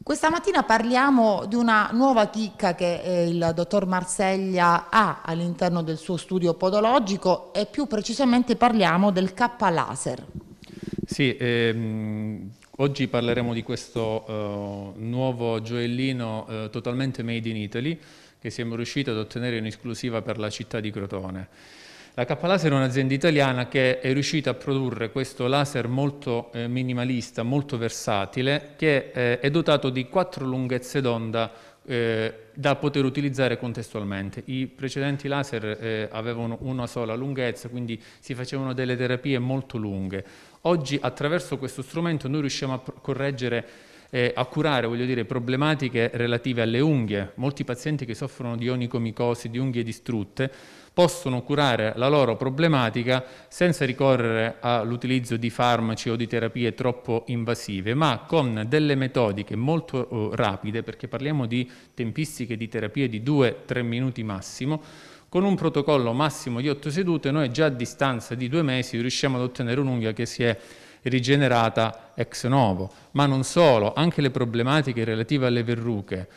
Questa mattina parliamo di una nuova chicca che eh, il dottor Marseglia ha all'interno del suo studio podologico e più precisamente parliamo del K laser. Sì, ehm, oggi parleremo di questo eh, nuovo gioiellino eh, totalmente made in Italy che siamo riusciti ad ottenere in esclusiva per la città di Crotone. La K Laser è un'azienda italiana che è riuscita a produrre questo laser molto eh, minimalista, molto versatile, che eh, è dotato di quattro lunghezze d'onda eh, da poter utilizzare contestualmente. I precedenti laser eh, avevano una sola lunghezza, quindi si facevano delle terapie molto lunghe. Oggi attraverso questo strumento noi riusciamo a correggere eh, a curare voglio dire, problematiche relative alle unghie. Molti pazienti che soffrono di onicomicosi, di unghie distrutte, possono curare la loro problematica senza ricorrere all'utilizzo di farmaci o di terapie troppo invasive, ma con delle metodiche molto eh, rapide, perché parliamo di tempistiche di terapie di 2-3 minuti massimo, con un protocollo massimo di 8 sedute noi già a distanza di 2 mesi riusciamo ad ottenere un'unghia che si è rigenerata ex novo. Ma non solo, anche le problematiche relative alle verruche.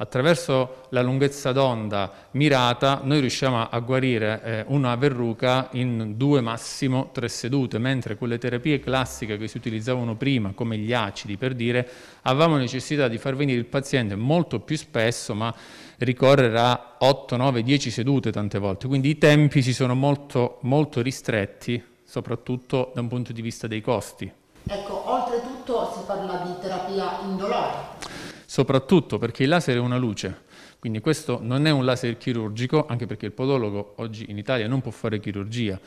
Attraverso la lunghezza d'onda mirata noi riusciamo a guarire eh, una verruca in due massimo tre sedute, mentre con le terapie classiche che si utilizzavano prima, come gli acidi per dire, avevamo necessità di far venire il paziente molto più spesso, ma ricorrere a 8, 9, 10 sedute tante volte. Quindi i tempi si sono molto, molto ristretti soprattutto da un punto di vista dei costi. Ecco, oltretutto si parla di terapia indolore. Soprattutto perché il laser è una luce, quindi questo non è un laser chirurgico, anche perché il podologo oggi in Italia non può fare chirurgia,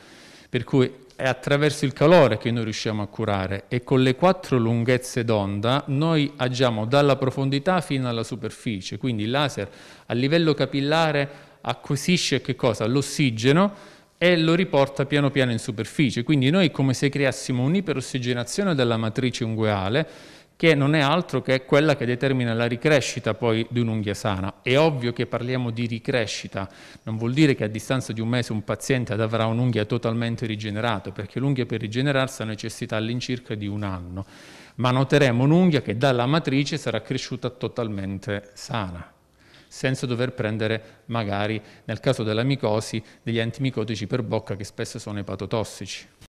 per cui è attraverso il calore che noi riusciamo a curare e con le quattro lunghezze d'onda noi agiamo dalla profondità fino alla superficie, quindi il laser a livello capillare acquisisce che cosa? L'ossigeno e lo riporta piano piano in superficie. Quindi noi è come se creassimo un'iperossigenazione della matrice ungueale che non è altro che quella che determina la ricrescita poi di un'unghia sana. È ovvio che parliamo di ricrescita, non vuol dire che a distanza di un mese un paziente avrà un'unghia totalmente rigenerata, perché l'unghia per rigenerarsi ha necessità all'incirca di un anno, ma noteremo un'unghia che dalla matrice sarà cresciuta totalmente sana senza dover prendere magari nel caso della micosi degli antimicotici per bocca che spesso sono epatotossici.